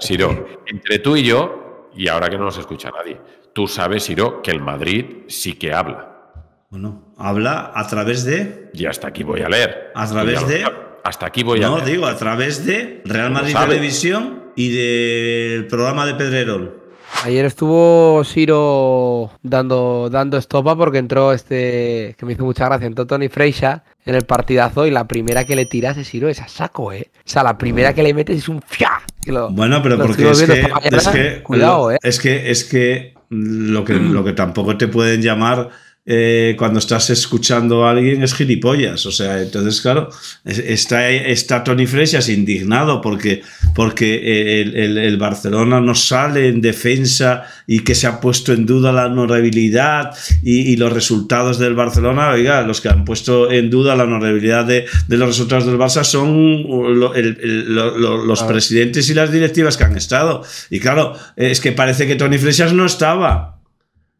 Siro, entre tú y yo, y ahora que no nos escucha nadie, tú sabes, Siro, que el Madrid sí que habla. Bueno, habla a través de. Y hasta aquí voy a leer. A través de. Hasta aquí voy a leer. No, digo, a través de Real Madrid Televisión y del programa de Pedrerol. Ayer estuvo Siro dando, dando estopa porque entró este, que me hizo mucha gracia, entró Tony Freixa en el partidazo y la primera que le tiras es Siro es a saco, ¿eh? O sea, la primera mm. que le metes es un fia bueno, pero porque es que, es eh. que, es que, es que lo que, lo que tampoco te pueden llamar eh, cuando estás escuchando a alguien es gilipollas. O sea, entonces, claro, está, está Tony Fresias indignado porque, porque el, Barcelona no sale en defensa y que se ha puesto en duda la honorabilidad y, los resultados del Barcelona. Oiga, los que han puesto en duda la honorabilidad de, los resultados del Barça son los presidentes y las directivas que han estado. Y claro, es que parece que Tony Fresias no estaba.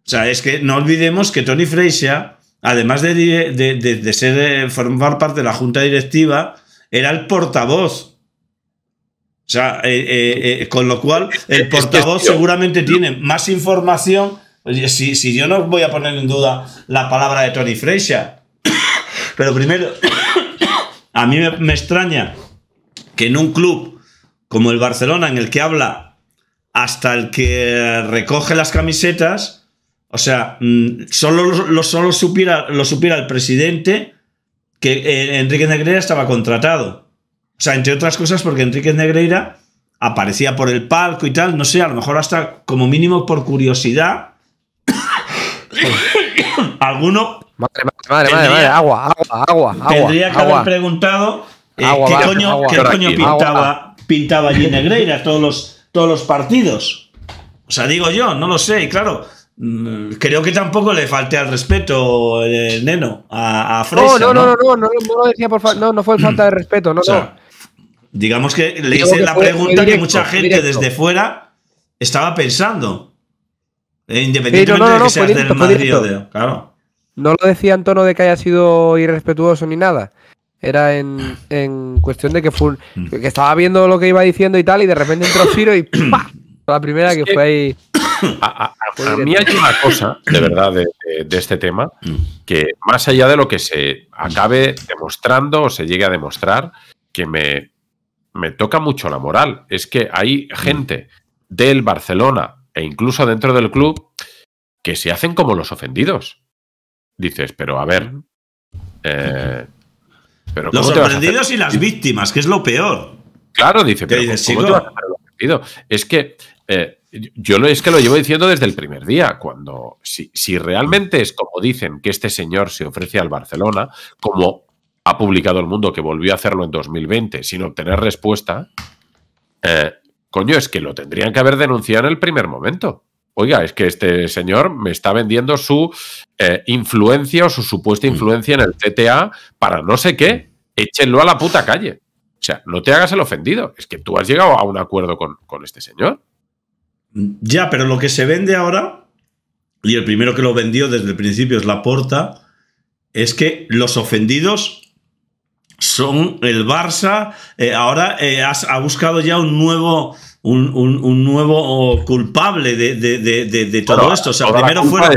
O sea, es que no olvidemos que Tony Freisia, además de, ser, eh, formar parte de la junta directiva, era el portavoz o sea, eh, eh, con lo cual el portavoz seguramente tiene más información. Si, si, yo no voy a poner en duda la palabra de Tony Freisha, pero primero, a mí me, extraña que en un club como el Barcelona, en el que habla hasta el que recoge las camisetas, o sea, mm, solo, lo, solo supiera, lo el presidente que eh, Enrique Negreira estaba contratado. O sea, entre otras cosas porque Enrique Negreira aparecía por el palco y tal, no sé, a lo mejor hasta como mínimo por curiosidad. alguno... tendría, agua, agua, agua. Tendría que haber preguntado eh, qué, coño, pintaba, pintaba allí Negreira todos los, todos los partidos. O sea, digo yo, no lo sé. Y claro, Mm, creo que tampoco le falté al respeto, el eh, neno, a, a oh, no, no, no, no, no, no, lo decía por no, no fue falta de respeto, no, Digamos que le hice la pregunta que mucha gente desde fuera estaba pensando. Eh, independientemente de que seas del Madrid Claro. No lo decía en tono de que haya sido irrespetuoso ni nada. Era en, en cuestión de que, fue, mm. que estaba viendo lo que iba diciendo y tal, y de repente entró Ciro y ¡pa! La primera que, fue ahí. A, mí hay una cosa, de verdad, de, este tema, mm. que más allá de lo que se acabe demostrando o se llegue a demostrar, que me, toca mucho la moral. Es que hay mm. gente del Barcelona e incluso dentro del club que se hacen como los ofendidos. Dices, pero a ver. Eh, los ofendidos y las víctimas, que es lo peor. Claro, dice, pero ¿cómo es que eh, yo lo, es que lo llevo diciendo desde el primer día, cuando si, realmente es como dicen que este señor se ofrece al Barcelona, como ha publicado el mundo que volvió a hacerlo en 2020 sin obtener respuesta, eh, coño, es que lo tendrían que haber denunciado en el primer momento. Oiga, es que este señor me está vendiendo su eh, influencia o su supuesta mm. influencia en el CTA para no sé qué. Échenlo a la puta calle. O sea, no te hagas el ofendido. Es que tú has llegado a un acuerdo con, con este señor. Ya, pero lo que se vende ahora, y el primero que lo vendió desde el principio es la porta, es que los ofendidos son el Barça. Eh, ahora eh, has, ha buscado ya un nuevo, un, nuevo culpable de, todo esto. O sea, primero fuera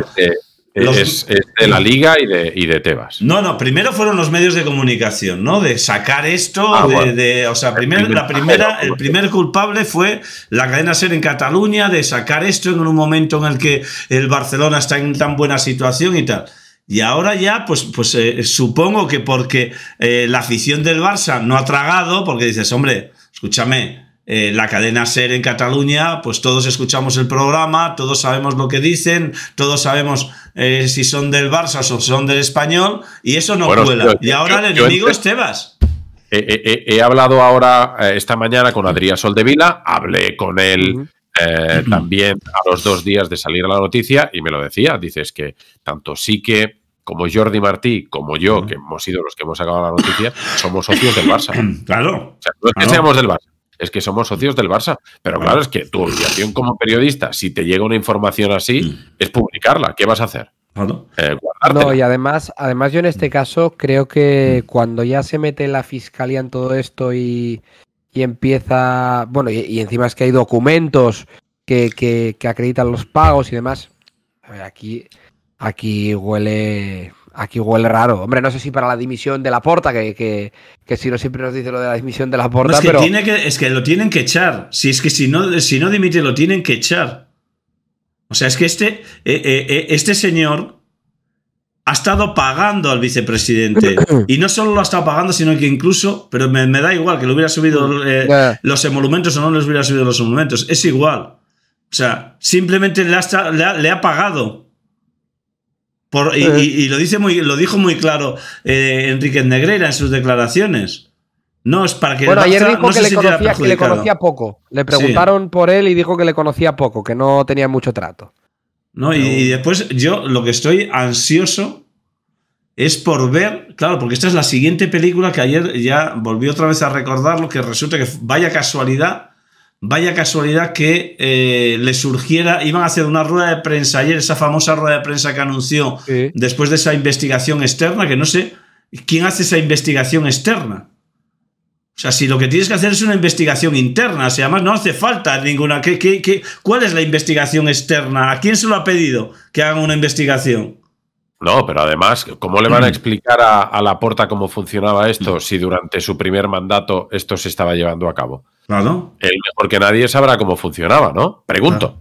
es, de la liga y de, Tebas. No, no, primero fueron los medios de comunicación, ¿no? De sacar esto, ah, de, o sea, primero, la primera, el pues, primer eh. culpable fue la cadena SER en Cataluña, de sacar esto en un momento en el que el Barcelona está en tan buena situación y tal. Y ahora ya, pues, pues eh, supongo que porque eh, la afición del Barça no ha tragado, porque dices, hombre, escúchame, eh, la cadena SER en Cataluña, pues todos escuchamos el programa, todos sabemos lo que dicen, todos sabemos eh, si son del Barça o son del Español, y eso no cuela. y ahora el enemigo es Tebas. He, hablado ahora, eh, esta mañana, con Adrián Soldevila, hablé con él también a los dos días de salir a la noticia y me lo decía, dices que tanto Sique como Jordi Martí, como yo, que hemos sido los que hemos sacado la noticia, somos socios del Barça. Claro. O sea, que seamos del Barça es que somos socios del Barça. Pero claro, es que tu obligación como periodista, si te llega una información así, mm. es publicarla. ¿Qué vas a hacer? Eh, no, y además, además yo en este mm. caso creo que mm. cuando ya se mete la fiscalía en todo esto y, empieza, bueno, y, encima es que hay documentos que, acreditan los pagos y demás, a ver, aquí, aquí huele, aquí huele raro. Hombre, no sé si para la dimisión de la porta, que, si no siempre nos dice lo de la dimisión de la porta. es, que pero... es que lo tienen que echar. Si es que si no, si no dimite, lo tienen que echar. O sea, es que este, eh, eh, eh, este señor ha estado pagando al vicepresidente. y no solo lo ha estado pagando, sino que incluso, pero me, da igual que le hubiera subido mm, los emolumentos o no le hubiera subido los emolumentos. Es igual. O sea, simplemente le ha, le ha pagado eh. y, lo, dice muy, lo dijo muy claro eh, Enrique Negreira en sus declaraciones. No, es para que. Bueno, ayer dijo que, le conocía, conocía, poco. Le preguntaron por él y dijo que le conocía poco, que no tenía mucho trato. No, y, y, después yo lo que estoy ansioso es por ver, claro, porque esta es la siguiente película que ayer ya volví otra vez a recordarlo, que resulta que vaya casualidad Vaya casualidad que eh, le surgiera, iban a hacer una rueda de prensa ayer, esa famosa rueda de prensa que anunció después de esa investigación externa, que no sé quién hace esa investigación externa. O sea, si lo que tienes que hacer es una investigación interna, si además no hace falta ninguna. cuál es la investigación externa? ¿A quién se lo ha pedido que hagan una investigación? No, pero además, ¿cómo le van a mm. explicar a, a Laporta cómo funcionaba esto mm. si durante su primer mandato esto se estaba llevando a cabo? Claro. Porque mejor que nadie sabrá cómo funcionaba, ¿no? Pregunto.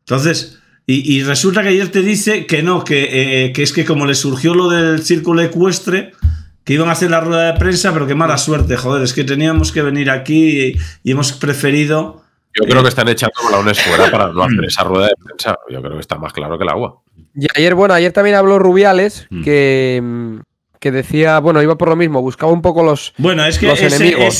Entonces, y, resulta que ayer te dice que no, eh, que, es que como le surgió lo del círculo ecuestre, que iban a hacer la rueda de prensa, pero qué mala suerte, joder, es que teníamos que venir aquí y, hemos preferido... Yo creo eh, que están echando la una fuera ¿eh? para no hacer esa rueda de prensa. Yo creo que está más claro que el agua. Y ayer, bueno, ayer también habló Rubiales, mm. que, que decía, bueno, iba por lo mismo, buscaba un poco los. Bueno, es que ese,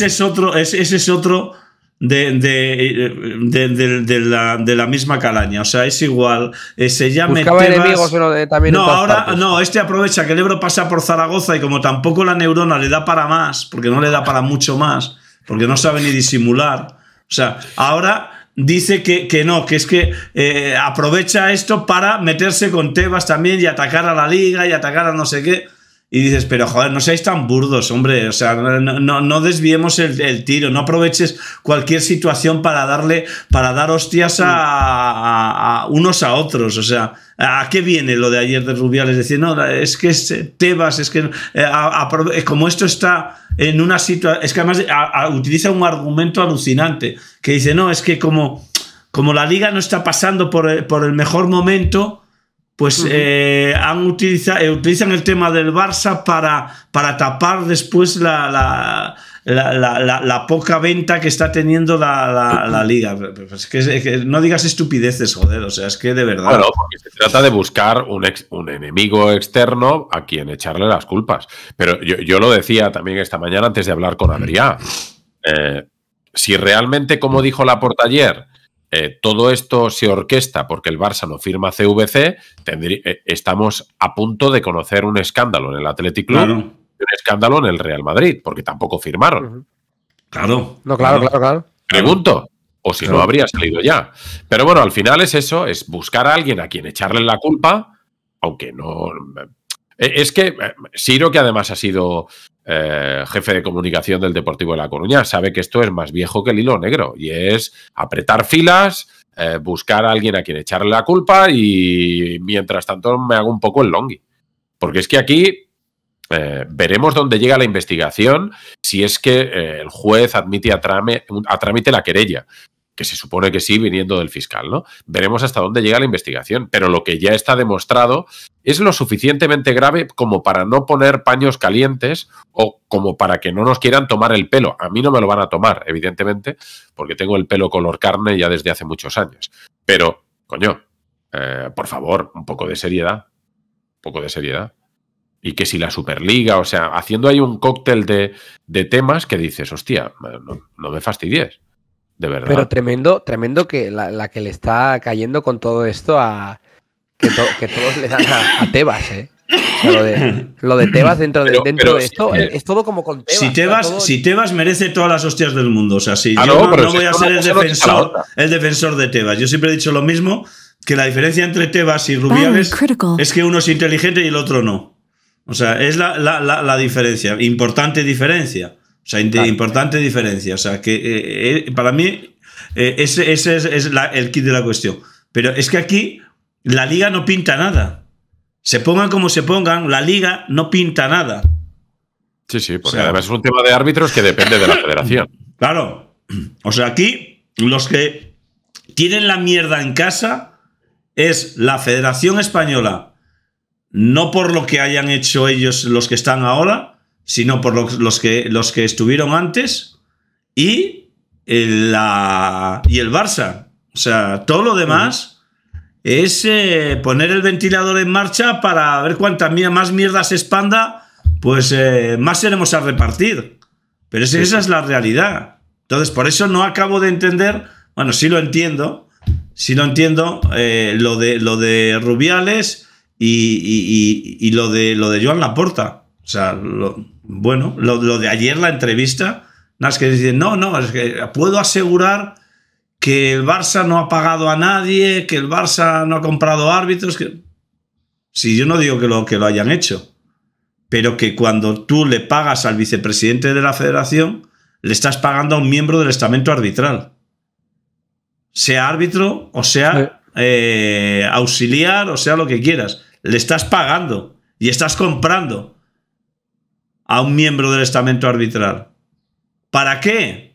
es otro, ese, es otro de, de, la, de, la, misma calaña. O sea, es igual. Se llama. Buscaba enemigos pero también. No, ahora no, este aprovecha que el Ebro pasa por Zaragoza y como tampoco la neurona le da para más, porque no le da para mucho más, porque no sabe ni disimular. O sea, ahora dice que, que, no, que es que eh, aprovecha esto para meterse con Tebas también y atacar a la liga y atacar a no sé qué. Y dices, pero joder, no seáis tan burdos, hombre. O sea, no, no, desviemos el, tiro, no aproveches cualquier situación para darle, para dar hostias a, unos a otros. O sea, ¿a qué viene lo de ayer de Rubiales? Decir, no, es que es eh, Tebas, es que eh, como esto está en una situación. Es que además utiliza un argumento alucinante que dice, no, es que como, como la liga no está pasando por, eh, por el mejor momento pues eh, han eh, utilizan el tema del Barça para, para tapar después la, la, poca venta que está teniendo la, liga. Pues es que, no digas estupideces, joder, o sea, es que de verdad. Bueno, porque se trata de buscar un, un enemigo externo a quien echarle las culpas. Pero yo, yo, lo decía también esta mañana antes de hablar con Adrián. Eh, si realmente, como dijo Laporta ayer, eh, todo esto se orquesta porque el Barça no firma CVC, eh, estamos a punto de conocer un escándalo en el Athletic Club un escándalo en el Real Madrid, porque tampoco firmaron. Claro. No, claro, claro, claro. Pregunto. O si no, habría salido ya. Pero bueno, al final es eso, es buscar a alguien a quien echarle la culpa, aunque no eh, es que eh, Siro, que además ha sido eh, jefe de comunicación del Deportivo de La Coruña, sabe que esto es más viejo que el hilo negro y es apretar filas, buscar a alguien a quien echarle la culpa y mientras tanto me hago un poco el longi. Porque es que aquí veremos dónde llega la investigación si es que el juez admite a, a trámite la querella que se supone que sí, viniendo del fiscal, ¿no? Veremos hasta dónde llega la investigación. Pero lo que ya está demostrado es lo suficientemente grave como para no poner paños calientes o como para que no nos quieran tomar el pelo. A mí no me lo van a tomar, evidentemente, porque tengo el pelo color carne ya desde hace muchos años. Pero, coño, eh, por favor, un poco de seriedad. Un poco de seriedad. Y que si la Superliga, o sea, haciendo ahí un cóctel de, de temas que dices, hostia, no, me fastidies. De verdad. Pero tremendo, tremendo que la que le está cayendo con todo esto a, que, todos le dan a, Tebas, ¿eh? lo, de, Tebas dentro, de, dentro esto eh, es, todo como con Tebas. Si Tebas, si Tebas merece todas las hostias del mundo. O sea, si ah, yo no, voy a ser el defensor, de Tebas. Yo siempre he dicho lo mismo, que la diferencia entre Tebas y Rubiales oh, es que uno es inteligente y el otro no. O sea, es la, diferencia, importante diferencia. O sea, importante diferencia. O sea, que eh, eh, para mí ese, es el kit de la cuestión. Pero es que aquí la liga no pinta nada. Se pongan como se pongan, la liga no pinta nada. Sí, sí, porque además es un tema de árbitros que depende de la federación. Claro. O sea, aquí los que tienen la mierda en casa es la Federación Española. No por lo que hayan hecho ellos los que están ahora, sino por los, que, los que estuvieron antes y la, y el Barça. O sea, todo lo demás es eh, poner el ventilador en marcha para ver cuánta más mierda se expanda, pues eh, más seremos a repartir. Pero esa es la realidad. Entonces, por eso no acabo de entender, bueno, sí lo entiendo, sí lo entiendo, eh, lo, de, lo de Rubiales y, lo, de, lo de Joan Laporta. O sea, bueno, lo, de ayer, la entrevista, más que dicen, no, no, es que puedo asegurar que el Barça no ha pagado a nadie, que el Barça no ha comprado árbitros. Si yo no digo que lo, que lo hayan hecho, pero que cuando tú le pagas al vicepresidente de la federación, le estás pagando a un miembro del estamento arbitral. Sea árbitro o sea eh, auxiliar o sea lo que quieras. Le estás pagando y estás comprando a un miembro del estamento arbitral. ¿Para qué?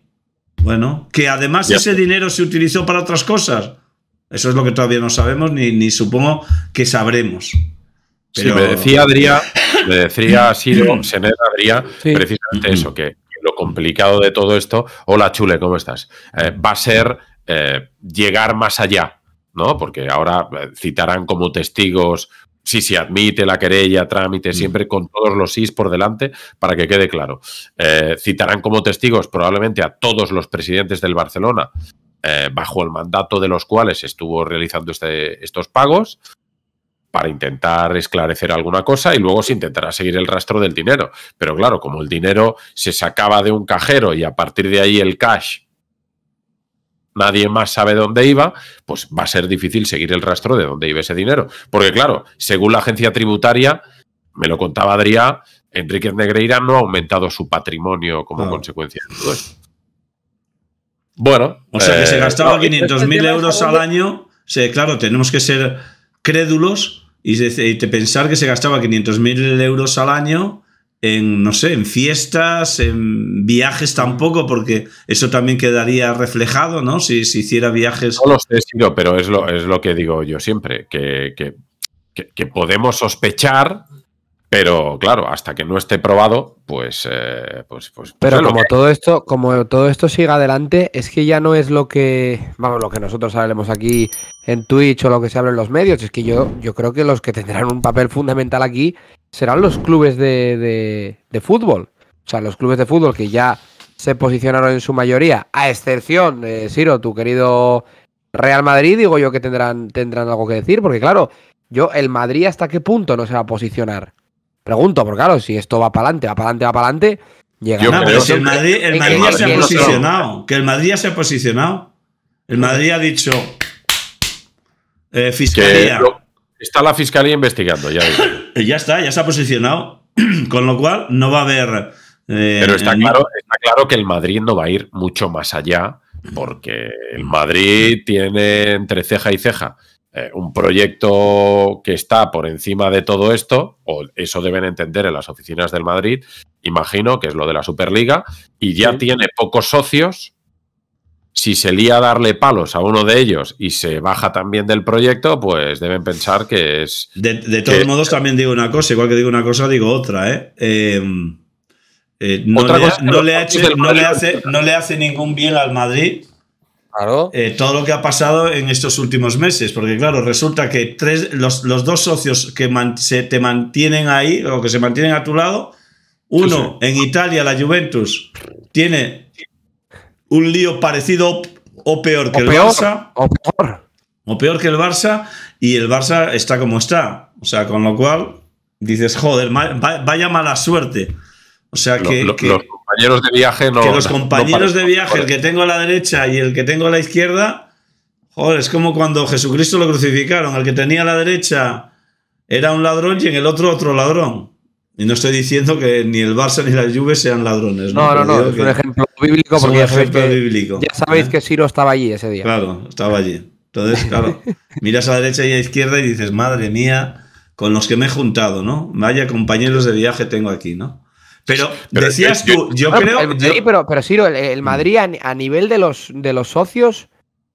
Bueno, que además ese dinero se utilizó para otras cosas. Eso es lo que todavía no sabemos ni, supongo que sabremos. Pero... me decía Adrián, me decía Siro, Sener Adrián, precisamente eso, que lo complicado de todo esto, hola Chule, ¿cómo estás? Eh, va a ser eh, llegar más allá, ¿no? Porque ahora eh, citarán como testigos si se admite la querella, trámite, mm. siempre con todos los sís por delante, para que quede claro. Eh, citarán como testigos probablemente a todos los presidentes del Barcelona, eh, bajo el mandato de los cuales estuvo realizando este, estos pagos, para intentar esclarecer alguna cosa y luego se intentará seguir el rastro del dinero. Pero claro, como el dinero se sacaba de un cajero y a partir de ahí el cash nadie más sabe dónde iba, pues va a ser difícil seguir el rastro de dónde iba ese dinero. Porque claro, según la agencia tributaria, me lo contaba Adrián, Enrique Negreira no ha aumentado su patrimonio como ah. consecuencia de todo Bueno. O sea, que se eh, gastaba 500.000 euros al año. Se, claro, tenemos que ser crédulos y, y pensar que se gastaba 500.000 euros al año en, no sé, en fiestas, en viajes tampoco, porque eso también quedaría reflejado, ¿no? Si, si hiciera viajes. No lo sé, pero es lo, es lo que digo yo siempre, que, que, podemos sospechar. Pero claro, hasta que no esté probado, pues, eh, pues, pues, pues Pero como todo esto, como todo esto siga adelante, es que ya no es lo que, vamos, lo que nosotros hablemos aquí en Twitch o lo que se habla en los medios. Es que yo, yo creo que los que tendrán un papel fundamental aquí serán los clubes de, fútbol. O sea, los clubes de fútbol que ya se posicionaron en su mayoría, a excepción, eh, Siro tu querido Real Madrid, digo yo que tendrán, tendrán algo que decir, porque claro, yo, el Madrid hasta qué punto no se va a posicionar. Pregunto, porque claro, si esto va para adelante, va para adelante, va para adelante, llega. a el Madrid, el Madrid ya se ha posicionado, que el Madrid ya se ha posicionado. El Madrid ha dicho eh, fiscalía. Está la fiscalía investigando, ya ya está, ya se ha posicionado, con lo cual no va a haber... Eh, Pero está claro, está claro que el Madrid no va a ir mucho más allá, porque el Madrid tiene entre ceja y ceja eh, un proyecto que está por encima de todo esto, o eso deben entender en las oficinas del Madrid, imagino que es lo de la Superliga, y ya tiene pocos socios si se lía a darle palos a uno de ellos y se baja también del proyecto, pues deben pensar que es. De, todos modos, también digo una cosa, igual que digo una cosa, digo otra, ¿eh? no, le, no, le hace, ningún bien al Madrid eh, todo lo que ha pasado en estos últimos meses, porque claro, resulta que tres, los, dos socios que se te mantienen ahí, o que se mantienen a tu lado, uno en Italia, la Juventus, tiene un lío parecido o peor que el Barça. O peor. O peor que el Barça. Y el Barça está como está. O sea, con lo cual dices, joder, vaya mala suerte. O sea que, los compañeros de viaje los compañeros de viaje, el que tengo a la derecha y el que tengo a la izquierda, joder, es como cuando Jesucristo lo crucificaron. El que tenía a la derecha era un ladrón y en el otro otro ladrón. Y no estoy diciendo que ni el Barça ni la Juve sean ladrones. No, no, no, no es un ejemplo bíblico porque ya sabéis, que, bíblico, ya sabéis ¿eh? que Siro estaba allí ese día. Claro, estaba allí. Entonces, claro, miras a la derecha y a la izquierda y dices, madre mía, con los que me he juntado, ¿no? Vaya compañeros de viaje tengo aquí, ¿no? Pero, decías tú, yo, creo... sí Pero, pero Ciro, el, mm. Madrid a, nivel de los, de los socios,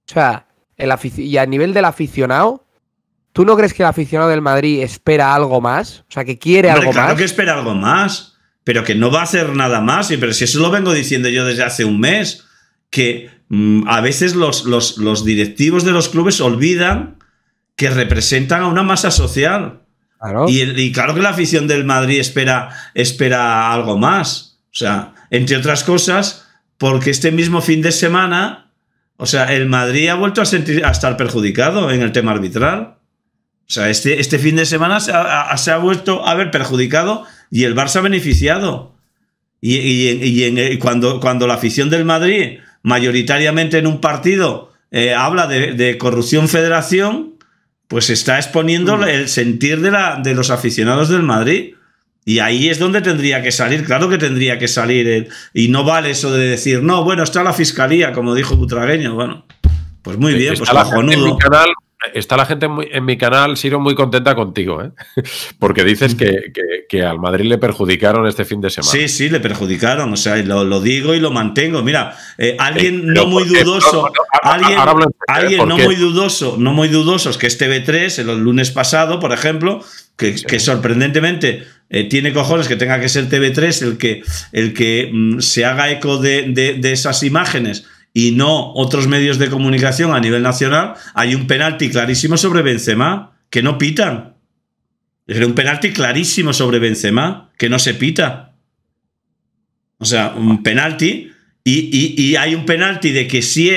o sea, el y a nivel del aficionado, ¿Tú no crees que el aficionado del Madrid espera algo más? O sea, que quiere algo más. Claro que espera algo más, pero que no va a hacer nada más. Y pero si eso lo vengo diciendo yo desde hace un mes, que mm, a veces los, los, directivos de los clubes olvidan que representan a una masa social. Y, y, claro que la afición del Madrid espera, espera algo más. O sea, entre otras cosas, porque este mismo fin de semana, o sea, el Madrid ha vuelto a, sentir, a estar perjudicado en el tema arbitral. O sea, este, este fin de semana se ha, vuelto a ver perjudicado y el Barça beneficiado. Y, y, y, cuando, cuando la afición del Madrid, mayoritariamente en un partido, eh, habla de, corrupción federación, pues está exponiendo mm. el sentir de, la, de los aficionados del Madrid. Y ahí es donde tendría que salir, claro que tendría que salir. y no vale eso de decir, no, bueno, está la fiscalía, como dijo Butragueño. Bueno, pues muy bien, pues la está la gente en mi canal, Siro, muy contenta contigo, ¿eh? porque dices mm. que, al Madrid le perjudicaron este fin de semana. Sí, sí, le perjudicaron, o sea, lo, lo digo y lo mantengo. Mira, alguien no muy dudoso, alguien, no muy dudoso, no muy dudoso, es que este tv 3 el lunes pasado, por ejemplo, que, sorprendentemente eh, tiene cojones que tenga que ser TV3 el que, el que mm, se haga eco de, de esas imágenes y no otros medios de comunicación a nivel nacional, hay un penalti clarísimo sobre Benzema que no pitan. un penalti clarísimo sobre Benzema que no se pita. O sea, un penalti y, hay un penalti de que sí,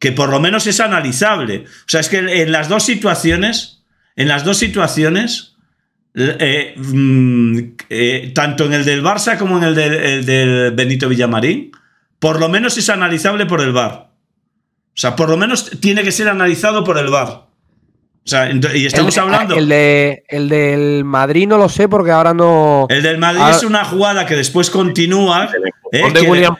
que por lo menos es analizable. O sea, es que en las dos situaciones, en las dos situaciones, eh, mm, eh, tanto en el del Barça como en el el del Benito Villamarín, por lo menos es analizable por el VAR. O sea, por lo menos tiene que ser analizado por el VAR. O sea, y estamos hablando. El, de, el del Madrid no lo sé porque ahora no. El del Madrid ah. es una jugada que después continúa. Eh, William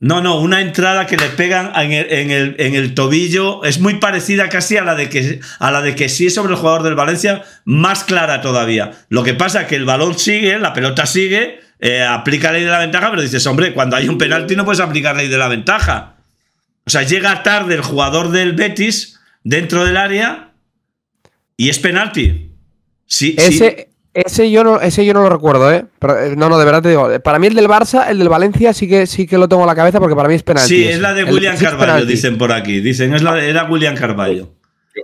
No, no, una entrada que le pegan en el, tobillo es muy parecida casi a la de que a la de que sí es sobre el jugador del Valencia, más clara todavía. Lo que pasa es que el balón sigue, la pelota sigue eh, aplica ley de la ventaja, pero dices, hombre, cuando hay un penalti no puedes aplicar ley de la ventaja. O sea, llega tarde el jugador del Betis dentro del área y es penalti. Sí, ese, ese yo no, ese yo no lo recuerdo, ¿eh? eh no, no, de verdad te digo. Eh, para mí el del Barça, el del Valencia sí que, sí que lo tengo a la cabeza porque para mí es penalti. Sí, es la de William dicen por aquí. Dicen, es la, era William Carvalho.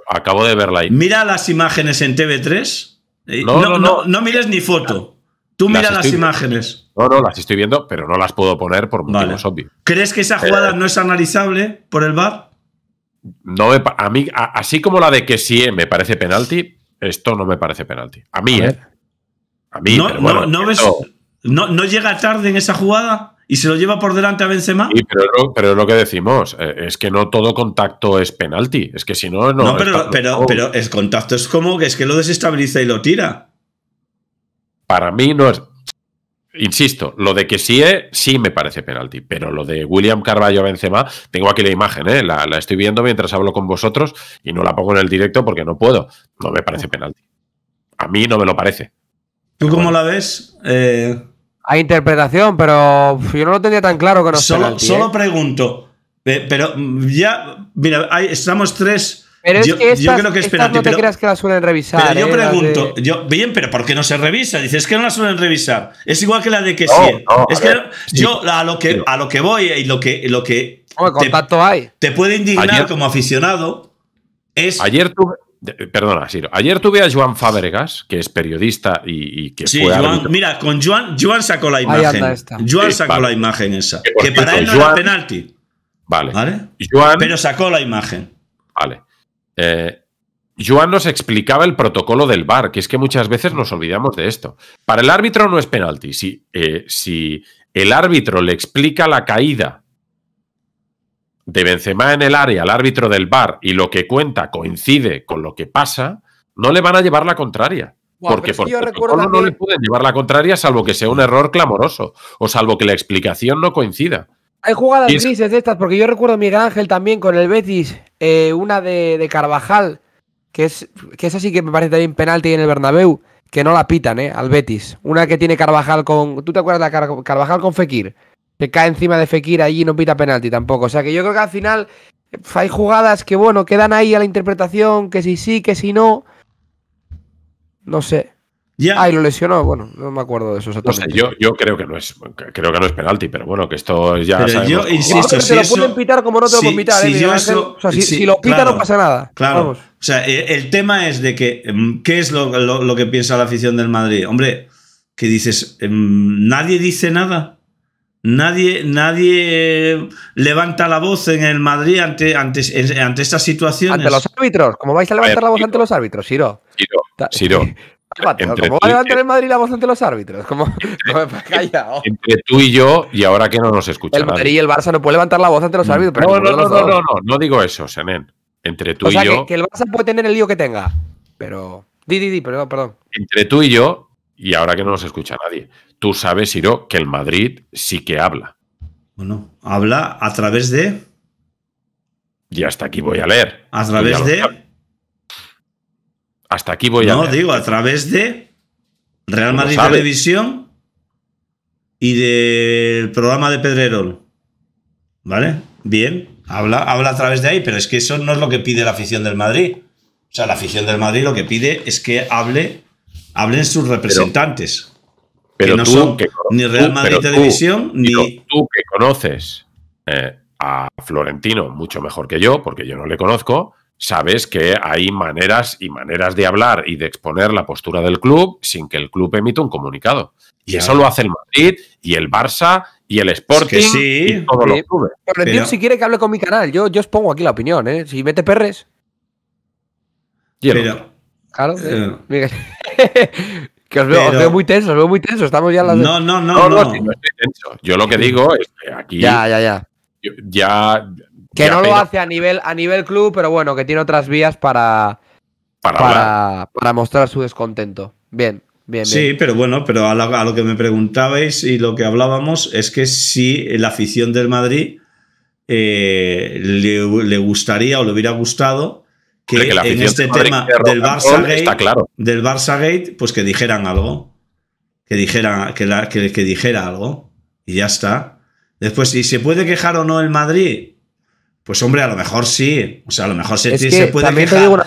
Acabo de verla ahí. Mira las imágenes en TV3. Eh, no, no, no mires ni foto. Tú mira las imágenes. No, no, las estoy viendo, pero no las puedo poner por motivos obvios. ¿Crees que esa eh, jugada no es analizable por el VAR? No me, a mí, así como la de que sí eh, me parece penalti, esto no me parece penalti. A mí, ¿eh? A mí, no, no, llega tarde en esa jugada y se lo lleva por delante a Benzema. Sí, pero, es lo que decimos, eh, es que no todo contacto es penalti. Es que si no, no. No, pero, pero, pero el contacto es como que es que lo desestabiliza y lo tira para mí no es. Insisto, lo de que sí, es, sí me parece penalti, pero lo de William Carballo Benzema, tengo aquí la imagen, ¿eh? la, estoy viendo mientras hablo con vosotros y no la pongo en el directo porque no puedo. No me parece penalti. A mí no me lo parece. ¿Tú cómo la ves? Eh, Hay interpretación, pero yo no lo tenía tan claro que no solo, penalti, solo ¿eh? pregunto, pero ya, mira, estamos tres pero yo, es que estas, yo creo que te creas que la suelen revisar. Pero ¿eh? yo pregunto, yo, bien, pero ¿por qué no se revisa? Dices es que no la suelen revisar. Es igual que la de que sí. es que yo a lo que a lo que voy y lo que lo que te, hay. te puede indignar como aficionado es ayer tuve Perdona, Ayer tuve a Joan Fabregas que es periodista y, que mira, con Joan, Joan sacó la imagen. Joan sacó la imagen esa. Que, para él no era penalti. Vale. ¿vale? pero sacó la imagen. Vale. Eh, Joan nos explicaba el protocolo del VAR, que es que muchas veces nos olvidamos de esto. Para el árbitro no es penalti. Si, eh, si el árbitro le explica la caída de Benzema en el área al árbitro del VAR y lo que cuenta coincide con lo que pasa, no le van a llevar la contraria. porque por no le pueden llevar la contraria salvo que sea un error clamoroso o salvo que la explicación no coincida. Hay jugadas grises de estas, porque yo recuerdo a Miguel Ángel también con el Betis, eh, una de, Carvajal, que es, que es así que me parece también penalti en el Bernabéu, que no la pitan, ¿eh? Al Betis. Una que tiene Carvajal con. ¿Tú te acuerdas de la Carvajal con Fekir? Que cae encima de Fekir allí y no pita penalti tampoco. O sea que yo creo que al final hay jugadas que, bueno, quedan ahí a la interpretación, que si sí, que si no. No sé. Ya. Ah, lo lesionó. Bueno, no me acuerdo de eso O yo, creo que no es, creo que no es penalti, pero bueno, que esto ya. Pero yo insisto, si lo pueden pitar como no te lo pitar. ¿eh? o sea, si, lo pita no pasa nada. Claro. O sea, e, el tema es de que mm, qué es lo, que piensa la afición del Madrid. Hombre, que dices, em, nadie dice nada. Nadie, nadie levanta la voz en el Madrid ante, ante, ante estas situaciones. Ante los árbitros. ¿Cómo vais a levantar la voz ante los árbitros, Siro? Siro, ¿Cómo va a levantar el Madrid la voz ante los árbitros? ¿Cómo, Entre tú y yo, y ahora que no nos escuchan. El Madrid y el Barça no puede levantar la voz ante los mm. árbitros. no, no, no, no, no, no, no digo eso, Senén. Entre tú y yo. Que, que el Barça puede tener el lío que tenga. Pero. Di, di, di, perdón, perdón. Entre tú y yo, y ahora que no nos escucha nadie, tú sabes, Iro, que el Madrid sí que habla. Bueno, habla a través de. Y hasta aquí voy a leer. A través de. Hasta aquí voy no, a. No, digo, a través de Real Madrid Televisión y del programa de Pedrerol. ¿Vale? Bien, habla, habla a través de ahí, pero es que eso no es lo que pide la afición del Madrid. O sea, la afición del Madrid lo que pide es que hable, hablen sus representantes. Pero, no son ni Real Madrid Televisión, ni. Tú que conoces eh, a Florentino mucho mejor que yo, porque yo no le conozco, sabes que hay maneras y maneras de hablar y de exponer la postura del club sin que el club emita un comunicado. Y eso lo hace el Madrid y el Barça y el Sporting sí. y todos eh, Pero, si quiere que hable con mi canal, yo, yo os pongo aquí la opinión, ¿eh? Si mete perres. claro, ¿eh? Eh, que os veo, muy tenso, os veo muy tenso. Estamos ya las No, no, no, no, no. no. Yo lo que digo es que aquí. Ya, ya, ya. Ya que no lo hace a nivel, a nivel club, pero bueno, que tiene otras vías para, para, mostrar su descontento. Bien, Bien, Sí, pero bueno, pero a lo, que me preguntabais y lo que hablábamos es que si la afición del Madrid eh, le, gustaría o le hubiera gustado que, en este tema del Barça, Gate, del Barça Gate, pues que dijeran algo. Que dijera, que dijera algo. Y ya está. Después, si se puede quejar o no el Madrid, pues hombre, a lo mejor sí. O sea, a lo mejor se, puede quejar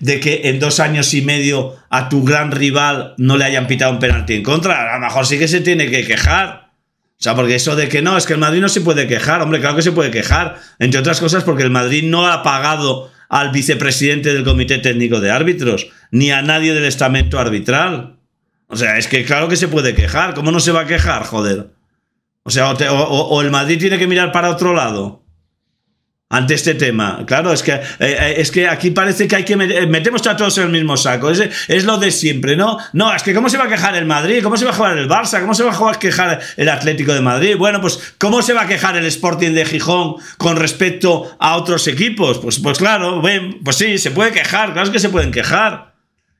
de, que, en dos años y medio a tu gran rival no le hayan pitado un penalti en contra. A lo mejor sí que se tiene que quejar. O sea, porque eso de que no, es que el Madrid no se puede quejar. Hombre, claro que se puede quejar. Entre otras cosas porque el Madrid no ha pagado al vicepresidente del Comité Técnico de Árbitros, ni a nadie del estamento arbitral. O sea, es que claro que se puede quejar. ¿Cómo no se va a quejar, joder? O sea, o el Madrid tiene que mirar para otro lado ante este tema. Claro, es que, eh, eh, es que aquí parece que hay que eh, metemos a todos en el mismo saco. Es, lo de siempre, ¿no? No, es que ¿cómo se va a quejar el Madrid? ¿Cómo se va a jugar el Barça? ¿Cómo se va a quejar el Atlético de Madrid? Bueno, pues ¿cómo se va a quejar el Sporting de Gijón con respecto a otros equipos? Pues, pues claro, pues sí, se puede quejar, claro que se pueden quejar.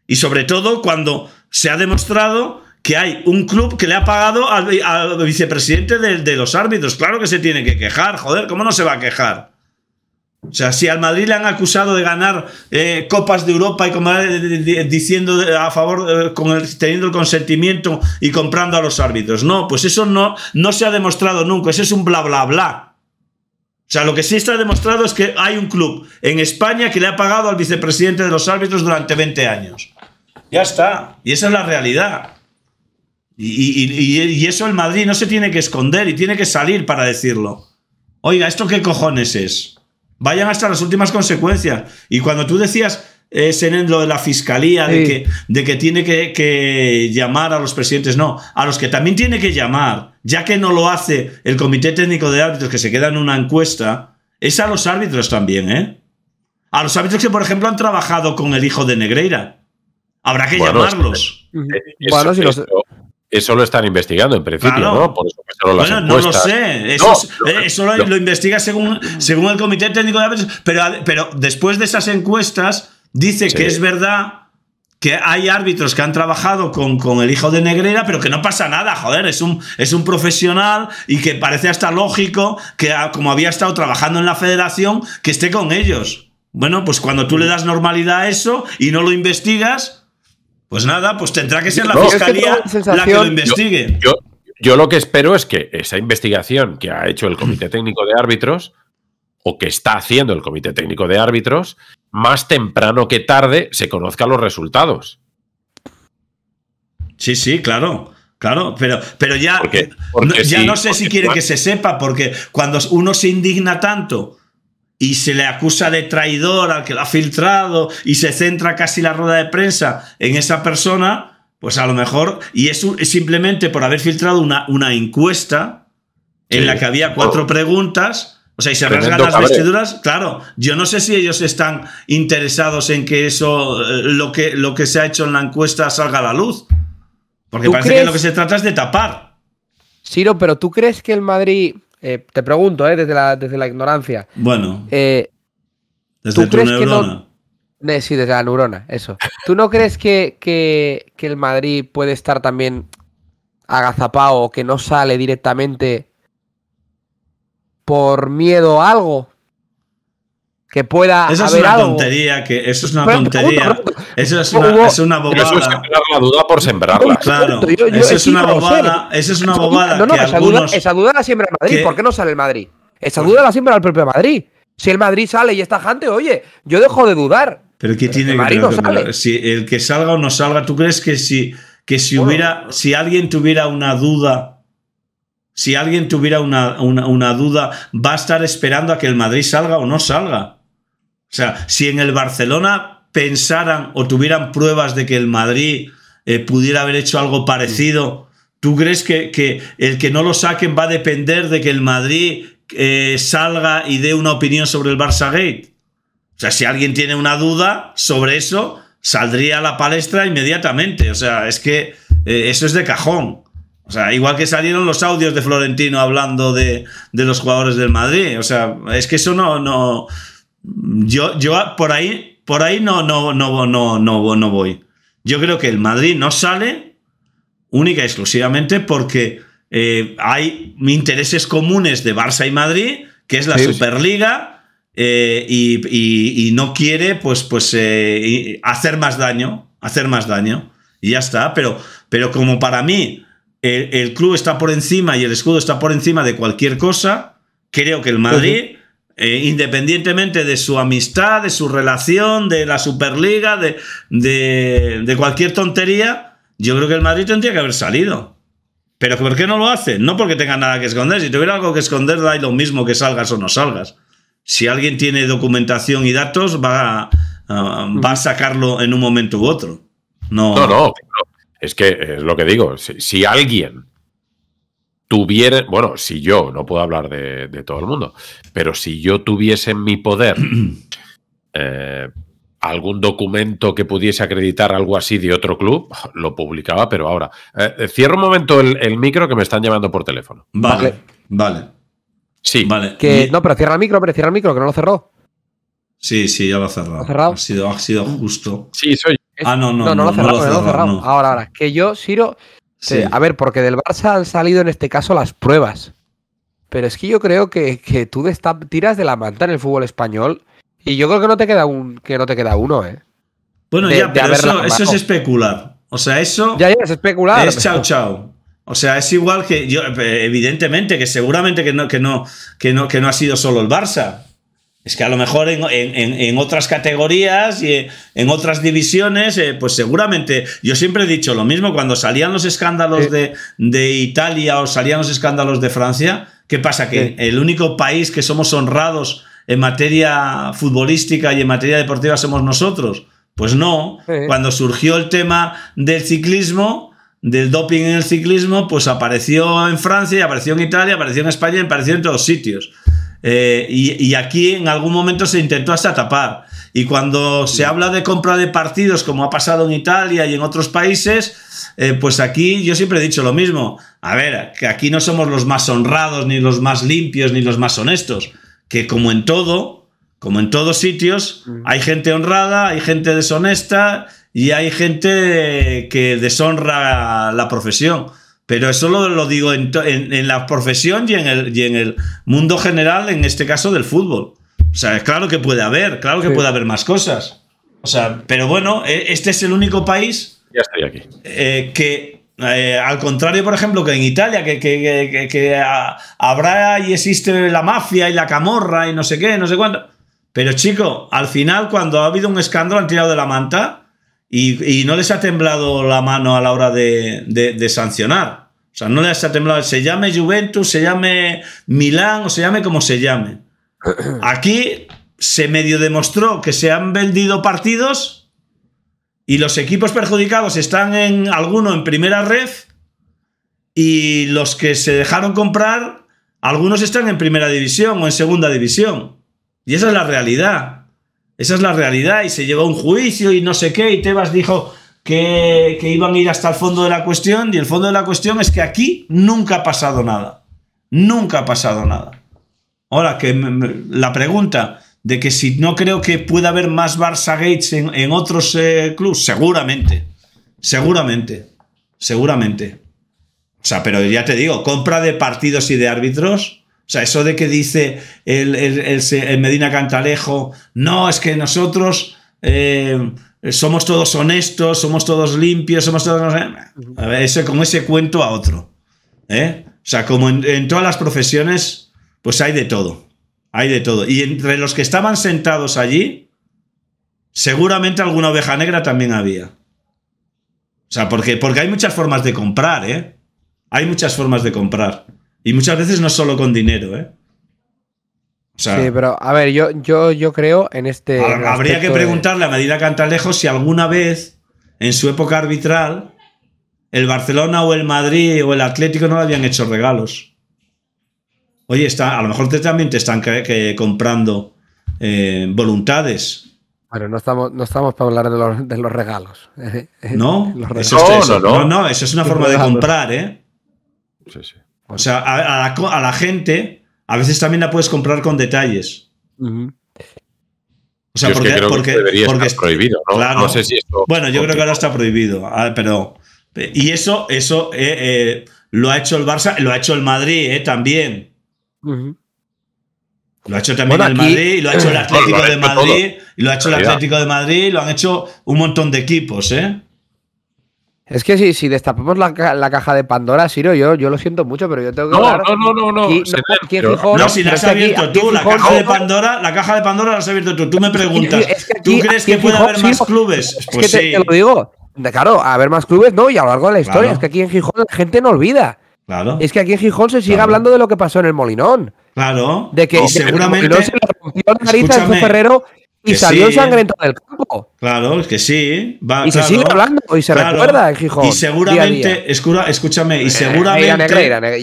Y sobre todo cuando se ha demostrado que hay un club que le ha pagado al, vicepresidente de los árbitros. Claro que se tiene que quejar, joder, ¿cómo no se va a quejar? O sea, si al Madrid le han acusado de ganar eh, Copas de Europa y como, diciendo eh, a favor, eh, con teniendo el consentimiento y comprando a los árbitros. No, pues eso no, no se ha demostrado nunca. Eso es un bla, bla, bla. O sea, lo que sí está demostrado es que hay un club en España que le ha pagado al vicepresidente de los árbitros durante 20 años. Ya está. Y esa es la realidad. Y, y, eso el Madrid no se tiene que esconder y tiene que salir para decirlo. Oiga, ¿esto qué cojones es? Vayan hasta las últimas consecuencias. Y cuando tú decías, eh, en lo de la fiscalía, de, que, de que tiene que, llamar a los presidentes, no, a los que también tiene que llamar, ya que no lo hace el Comité Técnico de Árbitros, que se queda en una encuesta, es a los árbitros también, ¿eh? A los árbitros que, por ejemplo, han trabajado con el hijo de Negreira. Habrá que llamarlos. Eso lo están investigando en principio, ¿no? no lo sé. Eso, Lo, investiga según, el Comité Técnico de pero, después de esas encuestas dice que es verdad que hay árbitros que han trabajado con, el hijo de Negrera, pero que no pasa nada, joder, es un, es un profesional y que parece hasta lógico que, ah, como había estado trabajando en la federación, que esté con ellos. Bueno, pues cuando tú le das normalidad a eso y no lo investigas, pues nada, pues tendrá que ser la fiscalía la, que lo investigue. Yo, lo que espero es que esa investigación que ha hecho el Comité Técnico de Árbitros, o que está haciendo el Comité Técnico de Árbitros, más temprano que tarde se conozcan los resultados. Sí, sí, claro. Claro, pero, pero ya, ya no sé si quiere que se sepa, porque cuando uno se indigna tanto y se le acusa de traidor al que lo ha filtrado y se centra casi la rueda de prensa en esa persona, pues a lo mejor, y es, es simplemente por haber filtrado una, una encuesta en la que había cuatro oh. preguntas, o sea, y se rasgan las vestiduras, claro, yo no sé si ellos están interesados en que eso, eh, lo que, lo que se ha hecho en la encuesta salga a la luz, porque parece que lo que se trata es de tapar. Ciro, pero ¿tú crees que el Madrid eh, te pregunto, eh, desde, la, desde la ignorancia. Bueno. Eh, desde ¿tú crees Que no... sí, desde la neurona, eso. ¿Tú no crees que, que, que el Madrid puede estar también agazapado o que no sale directamente por miedo a algo? que pueda eso es una tontería que eso es una tontería eso es una, es una bobada eso sembrar la duda por sembrarla claro eso, es una bobada, eso es una bobada que esa, duda, la siembra el Madrid ¿por qué no sale el Madrid? esa pues duda la siembra el propio Madrid si el Madrid sale y está gente oye yo dejo de dudar pero qué tiene el que, si el que salga o no salga tú crees que si que si hubiera si alguien tuviera una duda si alguien tuviera una, una duda, va a estar esperando a que el Madrid salga o no salga. O sea, si en el Barcelona pensaran o tuvieran pruebas de que el Madrid eh, pudiera haber hecho algo parecido, ¿tú crees que, el que no lo saquen va a depender de que el Madrid eh, salga y dé una opinión sobre el Barça Gate? O sea, si alguien tiene una duda sobre eso, saldría a la palestra inmediatamente. O sea, es que eh, eso es de cajón. O sea, igual que salieron los audios de Florentino hablando de, de los jugadores del Madrid. O sea, es que eso no, no, yo, yo por ahí, por ahí no, no, no, no, no, no voy. Yo creo que el Madrid no sale única y exclusivamente porque eh, hay intereses comunes de Barça y Madrid, que es la Superliga, eh, y, no quiere pues, pues, eh, hacer más daño, hacer más daño. Y ya está, pero, pero como para mí el, club está por encima y el escudo está por encima de cualquier cosa, creo que el Madrid... Eh, independientemente de su amistad, de su relación, de la Superliga, de, cualquier tontería, yo creo que el Madrid tendría que haber salido. Pero ¿por qué no lo hace? No porque tenga nada que esconder. Si tuviera algo que esconder, da lo mismo que salgas o no salgas. Si alguien tiene documentación y datos, va a, a sacarlo en un momento u otro. No, no, Es que es lo que digo. si alguien bueno, si yo, no puedo hablar de, todo el mundo, pero si yo tuviese en mi poder eh, algún documento que pudiese acreditar algo así de otro club, lo publicaba, pero ahora. Eh, cierro un momento el, micro que me están llamando por teléfono. Vale, vale. Sí. Vale. Que, no, pero cierra el micro, pero cierra el micro, que no lo cerró. Sí, sí, ya lo ha cerrado. Ha sido, ha sido justo. Sí, soy. Ah, no, no, no, no, no lo, cerrado, cerrado, Ahora, ahora, que yo, Siro, eh, a ver, porque del Barça han salido en este caso las pruebas. Pero es que yo creo que, tú tiras de la manta en el fútbol español y yo creo que no te queda, un, que no te queda uno, ¿eh? Bueno, ya, pero eso, es especular. O sea, eso. Ya, es especular. Es chao, chao. O sea, es igual que yo, eh, evidentemente, que seguramente que no, que no, que no, que no ha sido solo el Barça. Es que a lo mejor en, otras categorías y en otras divisiones, eh, pues seguramente, yo siempre he dicho lo mismo, cuando salían los escándalos de, Italia o salían los escándalos de Francia, ¿qué pasa? Que el único país que somos honrados en materia futbolística y en materia deportiva somos nosotros. Pues no, cuando surgió el tema del ciclismo, del doping en el ciclismo, pues apareció en Francia, y apareció en Italia, apareció en España, y apareció en todos sitios. Eh, y, aquí en algún momento se intentó hasta tapar. Y cuando se habla de compra de partidos, como ha pasado en Italia y en otros países, eh, pues aquí yo siempre he dicho lo mismo. A ver, que aquí no somos los más honrados, ni los más limpios, ni los más honestos. Que como en todo, como en todos sitios, mm. hay gente honrada, hay gente deshonesta y hay gente que deshonra la profesión. Pero eso lo, lo digo en, la profesión y en, el, y en el mundo general, en este caso del fútbol. O sea, claro que puede haber, claro que puede haber más cosas. O sea, pero bueno, e, este es el único país. Eh, que eh, al contrario, por ejemplo, que en Italia, que, habrá y existe la mafia y la camorra y no sé qué, no sé cuánto. Pero chico, al final, cuando ha habido un escándalo, han tirado de la manta y, no les ha temblado la mano a la hora de, sancionar. O sea, no les ha temblado, se llame Juventus, se llame Milán o se llame como se llame. Aquí se medio demostró que se han vendido partidos y los equipos perjudicados están en alguno en primera red y los que se dejaron comprar, algunos están en primera división o en segunda división. Y esa es la realidad. Esa es la realidad y se llevó un juicio y no sé qué y Tebas dijo que, iban a ir hasta el fondo de la cuestión y el fondo de la cuestión es que aquí nunca ha pasado nada. Nunca ha pasado nada. Ahora, que la pregunta de que si no creo que pueda haber más Barça Gates en, otros eh, clubes, seguramente, seguramente, seguramente. O sea, pero ya te digo, compra de partidos y de árbitros, o sea, eso de que dice el, Medina Cantalejo, no, es que nosotros eh, somos todos honestos, somos todos limpios, somos todos... A ver, ese, como ese cuento a otro. ¿eh? O sea, como en, todas las profesiones, pues hay de todo. Hay de todo. Y entre los que estaban sentados allí, seguramente alguna oveja negra también había. O sea, porque, porque hay muchas formas de comprar, ¿eh? Hay muchas formas de comprar. Y muchas veces no solo con dinero, ¿eh? sí, pero a ver, yo, yo, yo creo en este. habría que preguntarle de... a Medina Cantalejo si alguna vez, en su época arbitral, el Barcelona o el Madrid o el Atlético no le habían hecho regalos. Oye, está, a lo mejor también te están comprando eh, voluntades. Bueno, no estamos, no estamos para hablar de los, de los regalos. ¿eh? ¿No? no, no. eso es una forma de comprar, ¿eh? Sí, sí. O sea, a, la, gente a veces también la puedes comprar con detalles. O sea, porque, es porque, prohibido, ¿no? no sé si esto bueno, yo creo que ahora está prohibido, ah, pero y eso, eso eh, eh, lo ha hecho el Barça, lo ha hecho el Madrid eh, también. Lo ha hecho también el Madrid, lo ha hecho el Atlético de Madrid, lo ha hecho el Atlético de Madrid, lo han hecho un montón de equipos, ¿eh? Es que si, si destapamos la, la, caja de Pandora, Siro, yo, yo lo siento mucho, pero yo tengo que. No, no, no, no, no. si la has abierto tú, la caja de Pandora, la caja de Pandora la has abierto tú. Tú me preguntas, ¿tú crees que puede haber más clubes? Es pues que te, sí. te, lo digo. claro, a haber más clubes, no, y a lo largo de la historia. Es que aquí en Gijón la gente no olvida. Claro. Es que aquí en Gijón se sigue hablando de lo que pasó en el Molinón. Claro. De que, y seguramente. se Ferrero y salió en todo el campo. Claro, es que sí. ¿eh? y se sigue hablando y se recuerda el eh, Gijón. Y seguramente, escúchame, y eh, seguramente.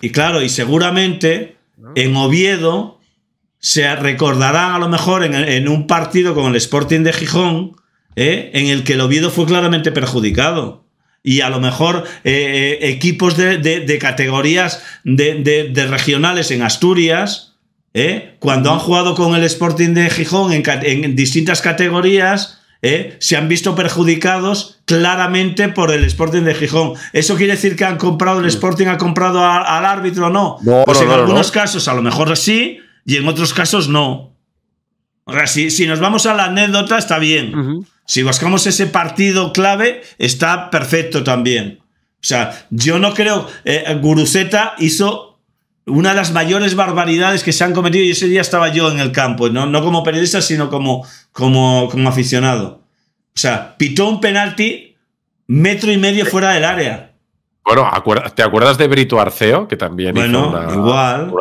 ¿y, claro, y seguramente en Oviedo se recordarán a lo mejor en, un partido con el Sporting de Gijón, en el que el Oviedo fue claramente perjudicado y a lo mejor equipos de, categorías de, de, regionales en Asturias ¿eh? cuando han jugado con el Sporting de Gijón en, distintas categorías, ¿eh? se han visto perjudicados claramente por el Sporting de Gijón. ¿Eso quiere decir que han comprado el Sporting, ha comprado al árbitro? No. no pues en algunos casos a lo mejor sí y en otros casos no. si, si nos vamos a la anécdota, está bien. Si buscamos ese partido clave, está perfecto también. O sea, yo no creo. Eh, Guruceta hizo una de las mayores barbaridades que se han cometido, y ese día estaba yo en el campo, no, como periodista, sino como, como, como aficionado. O sea, pitó un penalti metro y medio fuera del área. Bueno, ¿te acuerdas de Brito Arceo? Que también bueno, igual.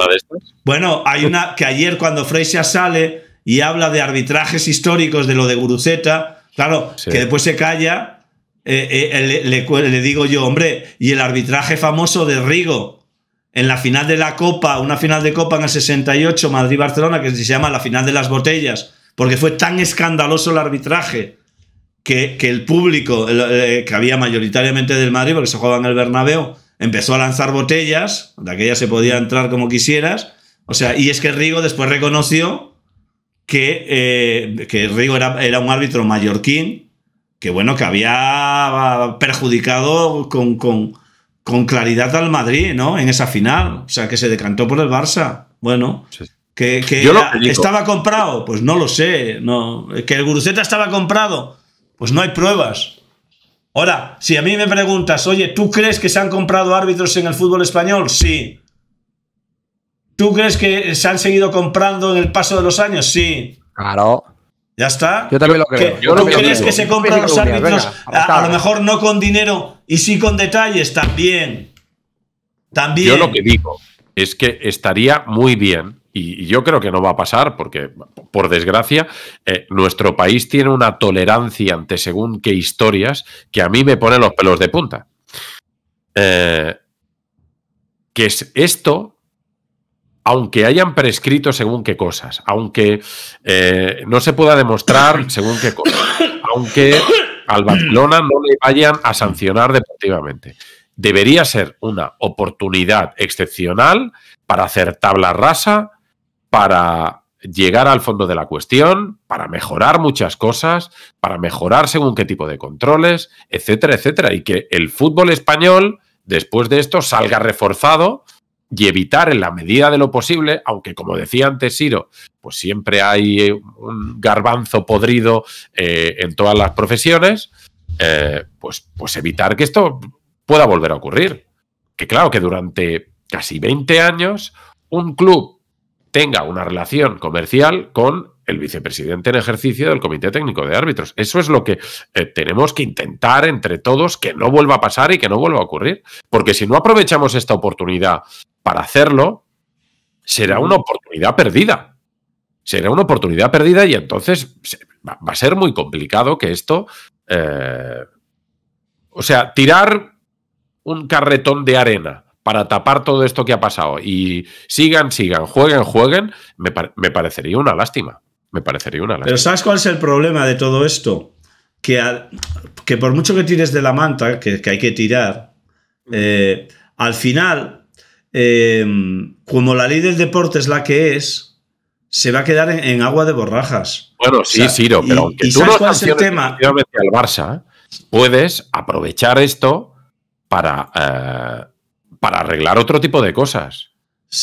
Bueno, hay una que ayer cuando Freixas sale y habla de arbitrajes históricos, de lo de Guruceta, claro, que después se calla, eh, eh, le, le, digo yo, hombre, y el arbitraje famoso de Rigo, en la final de la Copa, una final de Copa en el 68, Madrid-Barcelona, que se llama la final de las botellas, porque fue tan escandaloso el arbitraje que, el público, eh, que había mayoritariamente del Madrid, porque se jugaba en el Bernabéu, empezó a lanzar botellas, de aquella se podía entrar como quisieras, o sea, y es que Rigo después reconoció que, eh, Rigo era, era un árbitro mallorquín, que bueno, que había ah, perjudicado con, con con claridad al Madrid, ¿no? En esa final. O sea, que se decantó por el Barça. Bueno. Que, estaba comprado, pues no lo sé. No. Que el Guruceta estaba comprado, pues no hay pruebas. Ahora, si a mí me preguntas, oye, ¿tú crees que se han comprado árbitros en el fútbol español? Sí. ¿Tú crees que se han seguido comprando en el paso de los años? Sí. Claro. Ya está. Yo también lo creo. ¿Tú crees que se compran los árbitros? a lo mejor no con dinero y sí con detalles también. También. Yo lo que digo es que estaría muy bien, y, yo creo que no va a pasar, porque por desgracia, eh, nuestro país tiene una tolerancia ante según qué historias que a mí me pone los pelos de punta. Eh, que es esto, aunque hayan prescrito según qué cosas, aunque eh, no se pueda demostrar según qué cosas, aunque al Barcelona no le vayan a sancionar deportivamente. Debería ser una oportunidad excepcional para hacer tabla rasa, para llegar al fondo de la cuestión, para mejorar muchas cosas, para mejorar según qué tipo de controles, etcétera, etcétera. Y que el fútbol español, después de esto, salga reforzado y evitar en la medida de lo posible, aunque como decía antes Siro, pues siempre hay un garbanzo podrido eh, en todas las profesiones, eh, pues, pues evitar que esto pueda volver a ocurrir. Que claro que durante casi 20 años un club tenga una relación comercial con el vicepresidente en ejercicio del Comité Técnico de Árbitros. Eso es lo que eh, tenemos que intentar entre todos que no vuelva a pasar y que no vuelva a ocurrir. Porque si no aprovechamos esta oportunidad para hacerlo, será una oportunidad perdida. Será una oportunidad perdida y entonces va a ser muy complicado que esto... Eh, o sea, tirar un carretón de arena para tapar todo esto que ha pasado y sigan, sigan, jueguen, jueguen, me, parecería una lástima. Me parecería una lástima. Pero ¿sabes cuál es el problema de todo esto? Que, que por mucho que tires de la manta, que, hay que tirar, eh, al final Em, como la ley del deporte es la que es, se va a quedar en, agua de borrajas. Bueno, sí, Ciro, pero y, aunque tú no cuál es el tema? Barça, puedes aprovechar esto para, eh, para arreglar otro tipo de cosas.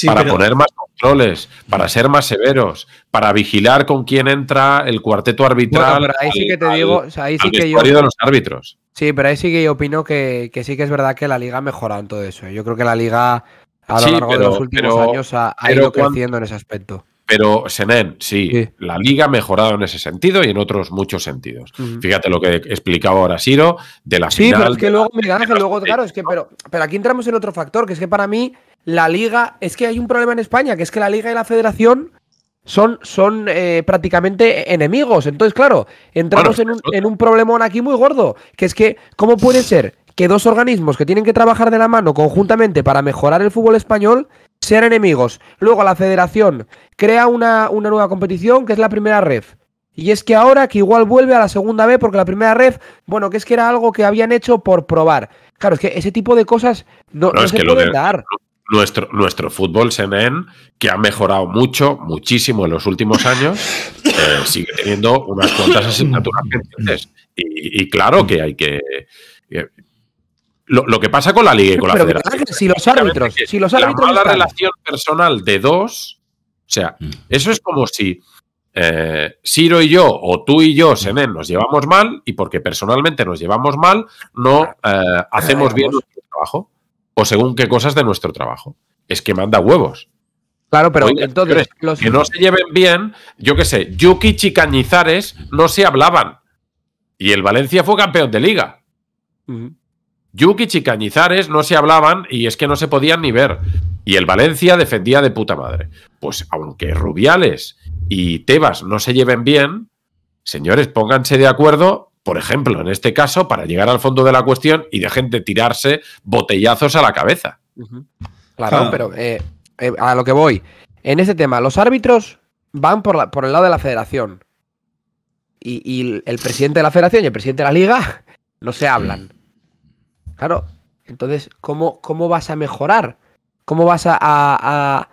para poner más controles, para ser más severos, para vigilar con quién entra el cuarteto arbitral. ahí sí que te digo, ahí sí que yo. los árbitros. Sí, pero ahí sí que yo opino que, que, sí que es verdad que la liga ha mejorado en todo eso. Yo creo que la liga a lo sí, largo de los últimos años ha, ido creciendo en ese aspecto. Pero Senen, sí, la liga ha mejorado en ese sentido y en otros muchos sentidos. Fíjate lo que explicaba ahora Siro de la final. Sí, pero que luego, luego, claro, es que, pero, pero aquí entramos en otro factor, que es que para mí la liga, es que hay un problema en España, que es que la liga y la federación son, son eh, prácticamente enemigos. Entonces, claro, entramos en, un, en un problemón aquí muy gordo, que es que, ¿cómo puede ser que dos organismos que tienen que trabajar de la mano conjuntamente para mejorar el fútbol español sean enemigos. Luego la federación crea una, una nueva competición que es la primera red. Y es que ahora que igual vuelve a la segunda vez porque la primera red, bueno, que es que era algo que habían hecho por probar. Claro, es que ese tipo de cosas no, es que lo de, dar. Nuestro, nuestro fútbol CNN, que ha mejorado mucho, muchísimo en los últimos años, eh, sigue teniendo unas cuantas asignaturas pendientes. y, claro que hay que... Lo, que pasa con la liga y con la federación. Que, si los árbitros, si los La relación personal de dos. O sea, mm. eso es como si eh, Siro y yo, o tú y yo, mm. Senén, nos llevamos mal, y porque personalmente nos llevamos mal, no eh, hacemos bien nuestro trabajo. O según qué cosas de nuestro trabajo. Es que manda huevos. Claro, pero entonces. Que no se lleven bien, yo qué sé, Yuki y no se hablaban. Y el Valencia fue campeón de liga. Yuki y no se hablaban y es que no se podían ni ver. Y el Valencia defendía de puta madre. Pues aunque Rubiales y Tebas no se lleven bien, señores, pónganse de acuerdo, por ejemplo, en este caso, para llegar al fondo de la cuestión y dejen de tirarse botellazos a la cabeza. Claro, pero eh, eh, a lo que voy. En este tema, los árbitros van por, por el lado de la federación. y, el presidente de la federación y el presidente de la liga no se hablan. Claro, entonces, ¿cómo, cómo vas a mejorar? ¿Cómo vas a, a,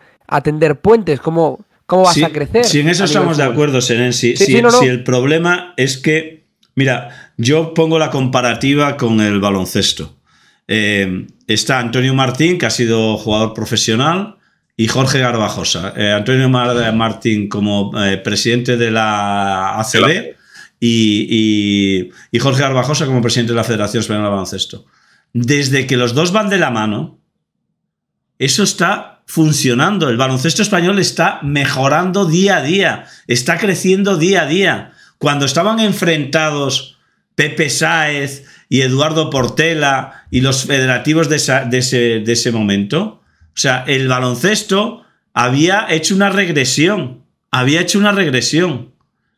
puentes? ¿Cómo, cómo vas a crecer? Si en eso estamos de acuerdo, Seren, si, el problema es que, mira, yo pongo la comparativa con el baloncesto. Eh, está Antonio Martín, que ha sido jugador profesional, y Jorge Garbajosa. Eh, Antonio Martín como eh, presidente de la ACB y, y, Jorge Garbajosa como presidente de la Federación Española de Baloncesto desde que los dos van de la mano, eso está funcionando. El baloncesto español está mejorando día a día, está creciendo día a día. Cuando estaban enfrentados Pepe Sáez y Eduardo Portela y los federativos de, ese, de ese momento, o sea, el baloncesto había hecho una regresión, había hecho una regresión.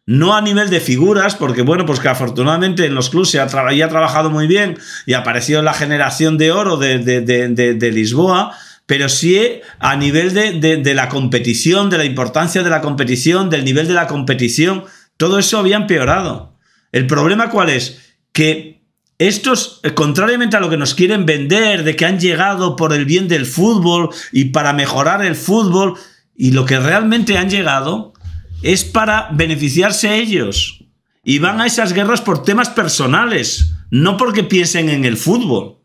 No a nivel de figuras, porque bueno, pues que afortunadamente en los clubes se ha, trabajado muy bien y apareció la generación de oro de, de Lisboa, pero sí a nivel de la competición, de la importancia de la competición, del nivel de la competición, todo eso había empeorado. El problema cuál es? Que estos, eh, contrariamente a lo que nos quieren vender, de que han llegado por el bien del fútbol y para mejorar el fútbol, y lo que realmente han llegado es para beneficiarse ellos. Y van a esas guerras por temas personales, no porque piensen en el fútbol.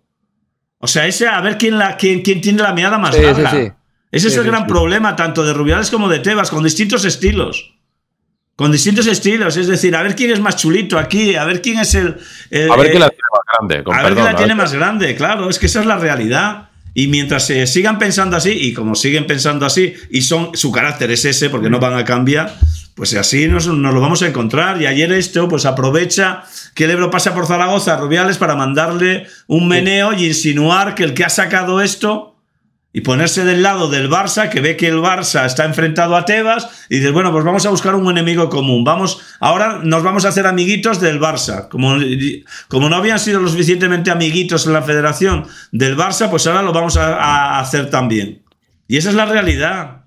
O sea, a ver quién, tiene la mirada más larga. Ese es el gran problema, tanto de Rubiales como de Tebas, con distintos estilos. Con distintos estilos, es decir, a ver quién es más chulito aquí, a ver quién es el. a ver quién la tiene más grande. a ver quién la tiene más grande, claro, es que esa es la realidad. Y mientras se sigan pensando así, y como siguen pensando así, y son su carácter es ese, porque no van a cambiar, pues así nos, nos, lo vamos a encontrar. Y ayer esto, pues aprovecha que el Ebro pasa por Zaragoza, Rubiales, para mandarle un meneo y insinuar que el que ha sacado esto y ponerse del lado del Barça, que ve que el Barça está enfrentado a Tebas, y dices, bueno, pues vamos a buscar un enemigo común. Vamos, ahora nos vamos a hacer amiguitos del Barça. Como, como no habían sido lo suficientemente amiguitos en la federación del Barça, pues ahora lo vamos a hacer también. Y esa es la realidad.